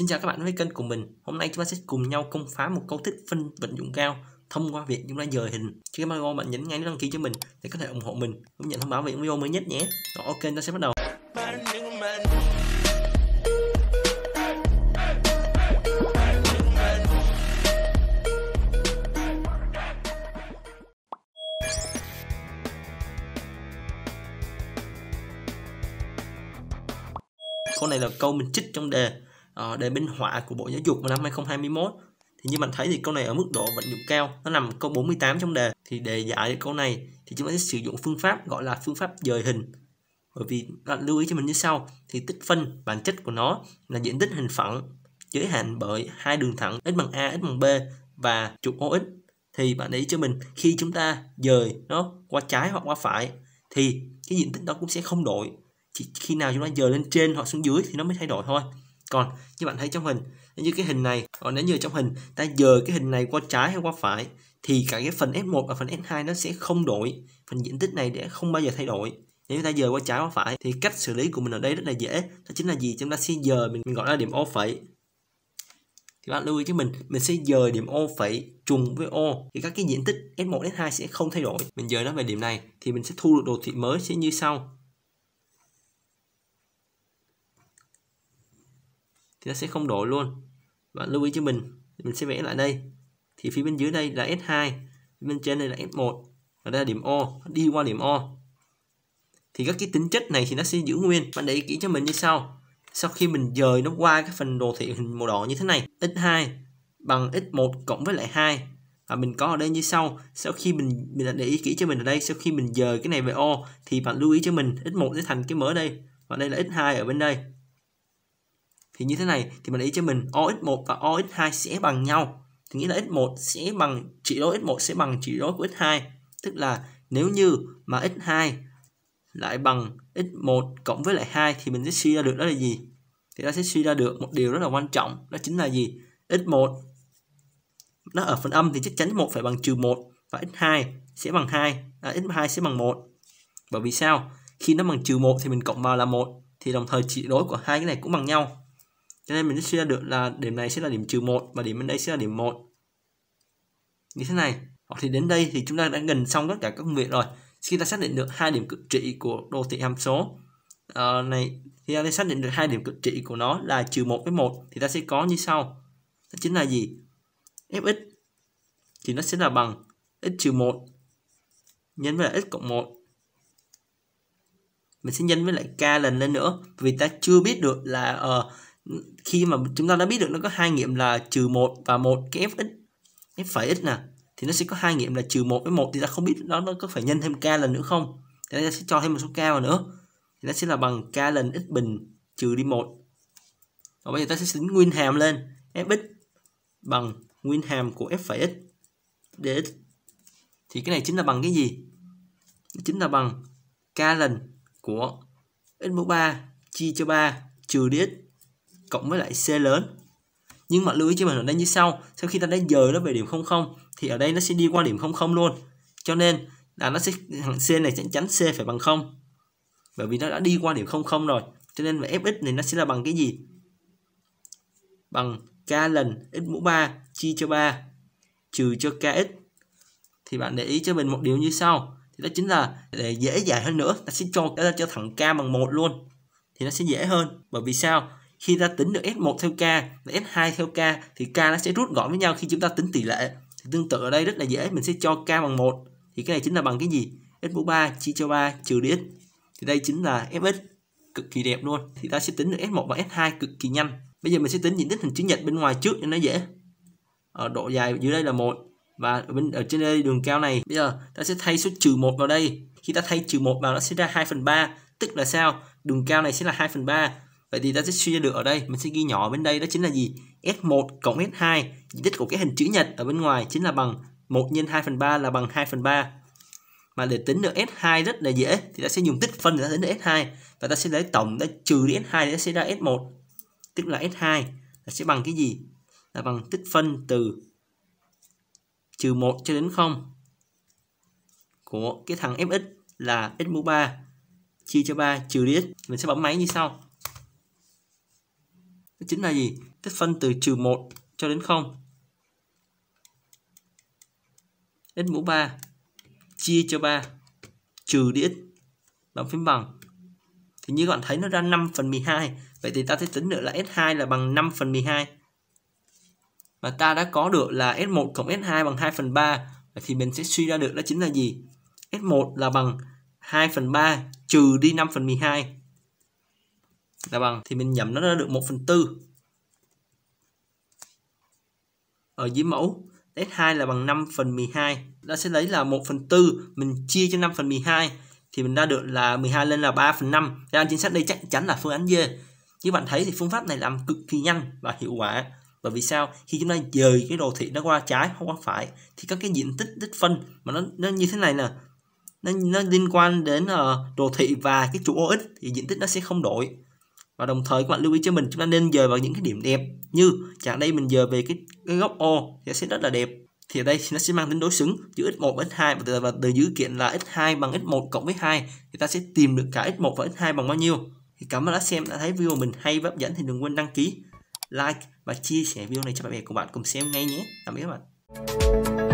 Xin chào các bạn với kênh của mình. Hôm nay chúng ta sẽ cùng nhau công phá một câu thức phân vận dụng cao thông qua việc chúng ta dời hình. trước Khi các bạn bạn nhấn ngay nút đăng ký cho mình để có thể ủng hộ mình cũng nhận thông báo về video mới nhất nhé. Rồi ok, chúng ta sẽ bắt đầu. Câu này là câu mình trích trong đề Ờ, đề minh họa của Bộ Giáo dục vào năm 2021 thì như bạn thấy thì câu này ở mức độ vận dụng cao nó nằm câu 48 trong đề thì đề giải câu này thì chúng ta sẽ sử dụng phương pháp gọi là phương pháp dời hình bởi vì bạn lưu ý cho mình như sau thì tích phân bản chất của nó là diện tích hình phẳng giới hạn bởi hai đường thẳng x bằng a x bằng b và trục ox thì bạn để ý cho mình khi chúng ta dời nó qua trái hoặc qua phải thì cái diện tích đó cũng sẽ không đổi chỉ khi nào chúng ta dời lên trên hoặc xuống dưới thì nó mới thay đổi thôi còn như bạn thấy trong hình nếu như cái hình này còn nếu như trong hình ta dời cái hình này qua trái hay qua phải thì cả cái phần S1 và phần S2 nó sẽ không đổi phần diện tích này để không bao giờ thay đổi nếu chúng ta dời qua trái qua phải thì cách xử lý của mình ở đây rất là dễ đó chính là gì chúng ta sẽ dời mình, mình gọi là điểm O phẩy thì bạn lưu ý cho mình mình sẽ dời điểm O phẩy trùng với O thì các cái diện tích S1 S2 sẽ không thay đổi mình dời nó về điểm này thì mình sẽ thu được đồ thị mới sẽ như sau thì nó sẽ không đổi luôn bạn lưu ý cho mình mình sẽ vẽ lại đây thì phía bên dưới đây là S2 bên trên đây là S1 và đây là điểm O đi qua điểm O thì các cái tính chất này thì nó sẽ giữ nguyên bạn để ý kỹ cho mình như sau sau khi mình dời nó qua cái phần đồ thị hình màu đỏ như thế này x2 bằng x1 cộng với lại 2 và mình có ở đây như sau sau khi mình mình đã để ý kỹ cho mình ở đây sau khi mình dời cái này về O thì bạn lưu ý cho mình x1 sẽ thành cái mở đây và đây là x2 ở bên đây thì như thế này thì mình ý cho mình OX1 và OX2 sẽ bằng nhau thì nghĩa là x1 sẽ bằng trị số x1 sẽ bằng trị số của x2 tức là nếu như mà x2 lại bằng x1 cộng với lại 2 thì mình sẽ suy ra được đó là gì thì ta sẽ suy ra được một điều rất là quan trọng đó chính là gì x1 nó ở phần âm thì chắc chắn 1 phải bằng trừ 1 và x2 sẽ bằng 2 à, x2 sẽ bằng 1 bởi vì sao khi nó bằng trừ 1 thì mình cộng vào là 1 thì đồng thời trị đối của hai cái này cũng bằng nhau cho nên mình sẽ suy ra được là điểm này sẽ là điểm trừ 1 và điểm bên đây sẽ là điểm 1 như thế này hoặc thì đến đây thì chúng ta đã gần xong tất cả các công việc rồi khi ta xác định được hai điểm cực trị của đồ thị hàm số à, này thì ta xác định được hai điểm cực trị của nó là trừ 1 với 1 thì ta sẽ có như sau đó chính là gì fx thì nó sẽ là bằng x trừ 1 nhân với lại x cộng 1 mình sẽ nhân với lại k lần lên nữa vì ta chưa biết được là uh, khi mà chúng ta đã biết được nó có hai nghiệm là trừ một và một cái f fx f phải x nè thì nó sẽ có hai nghiệm là trừ một với một thì ta không biết nó nó có phải nhân thêm k lần nữa không thì ta sẽ cho thêm một số k vào nữa thì nó sẽ là bằng k lần x bình trừ đi một và bây giờ ta sẽ tính nguyên hàm lên f fx bằng nguyên hàm của f phải x dx thì cái này chính là bằng cái gì chính là bằng k lần của x mũ 3 chia cho 3 trừ dx cộng với lại C lớn. Nhưng mà lưu ý cho mình ở đây như sau, sau khi ta đã dời nó về điểm 00 thì ở đây nó sẽ đi qua điểm 00 luôn. Cho nên là nó sẽ thằng C này sẽ tránh C phải bằng 0. Bởi vì nó đã đi qua điểm 00 rồi. Cho nên mà fx này nó sẽ là bằng cái gì? Bằng k lần x mũ 3 chia cho 3 trừ cho kx. Thì bạn để ý cho mình một điều như sau. Thì đó chính là để dễ dàng hơn nữa, ta sẽ cho ta cho thẳng k bằng 1 luôn. Thì nó sẽ dễ hơn. Bởi vì sao? khi ta tính được S1 theo K và S2 theo K thì K nó sẽ rút gọn với nhau khi chúng ta tính tỷ lệ thì tương tự ở đây rất là dễ mình sẽ cho K bằng 1 thì cái này chính là bằng cái gì S mũ 3 chia cho 3 trừ đi x thì đây chính là fx cực kỳ đẹp luôn thì ta sẽ tính được S1 và S2 cực kỳ nhanh bây giờ mình sẽ tính diện tích hình chữ nhật bên ngoài trước cho nó dễ ở độ dài dưới đây là một và ở bên ở trên đây đường cao này bây giờ ta sẽ thay số trừ một vào đây khi ta thay trừ một vào nó sẽ ra 2 phần ba tức là sao đường cao này sẽ là 2 phần ba Vậy thì ta sẽ suy ra được ở đây, mình sẽ ghi nhỏ bên đây đó chính là gì? S1 cộng S2, diện tích của cái hình chữ nhật ở bên ngoài chính là bằng 1 nhân 2 phần 3 là bằng 2 phần 3. Mà để tính được S2 rất là dễ, thì ta sẽ dùng tích phân để tính được S2. Và ta sẽ lấy tổng, ta trừ đi S2 để sẽ ra S1. Tức là S2 là sẽ bằng cái gì? Là bằng tích phân từ trừ 1 cho đến 0 của cái thằng Fx là x mũ 3 chia cho 3 trừ đi x. Mình sẽ bấm máy như sau. Đó chính là gì? Tích phân từ trừ 1 cho đến 0. X mũ 3 chia cho 3 trừ đi x đóng phím bằng. Thì như các bạn thấy nó ra 5 phần 12. Vậy thì ta sẽ tính được là S2 là bằng 5 phần 12. Mà ta đã có được là S1 cộng S2 bằng 2 phần 3. thì mình sẽ suy ra được đó chính là gì? S1 là bằng 2 phần 3 trừ đi 5 phần 12 là dạ bằng vâng, thì mình nhẩm nó ra được 1 phần tư ở dưới mẫu S2 là bằng 5 phần 12 ta sẽ lấy là 1 phần 4 mình chia cho 5 phần 12 thì mình ra được là 12 lên là 3 phần 5 ra dạ, chính xác đây chắc chắn là phương án D như bạn thấy thì phương pháp này làm cực kỳ nhanh và hiệu quả bởi vì sao khi chúng ta dời cái đồ thị nó qua trái không qua phải thì các cái diện tích tích phân mà nó nó như thế này nè nó, nó liên quan đến uh, đồ thị và cái trụ OX thì diện tích nó sẽ không đổi và đồng thời các bạn lưu ý cho mình chúng ta nên dời vào những cái điểm đẹp như chẳng đây mình dời về cái, cái góc O thì sẽ rất là đẹp thì ở đây nó sẽ mang tính đối xứng giữa x1 và x2 và từ, và từ dữ kiện là x2 bằng x1 cộng với 2 thì ta sẽ tìm được cả x1 và x2 bằng bao nhiêu thì cảm ơn đã xem đã thấy video mình hay và hấp dẫn thì đừng quên đăng ký like và chia sẻ video này cho bạn bè của bạn cùng xem ngay nhé tạm biệt các bạn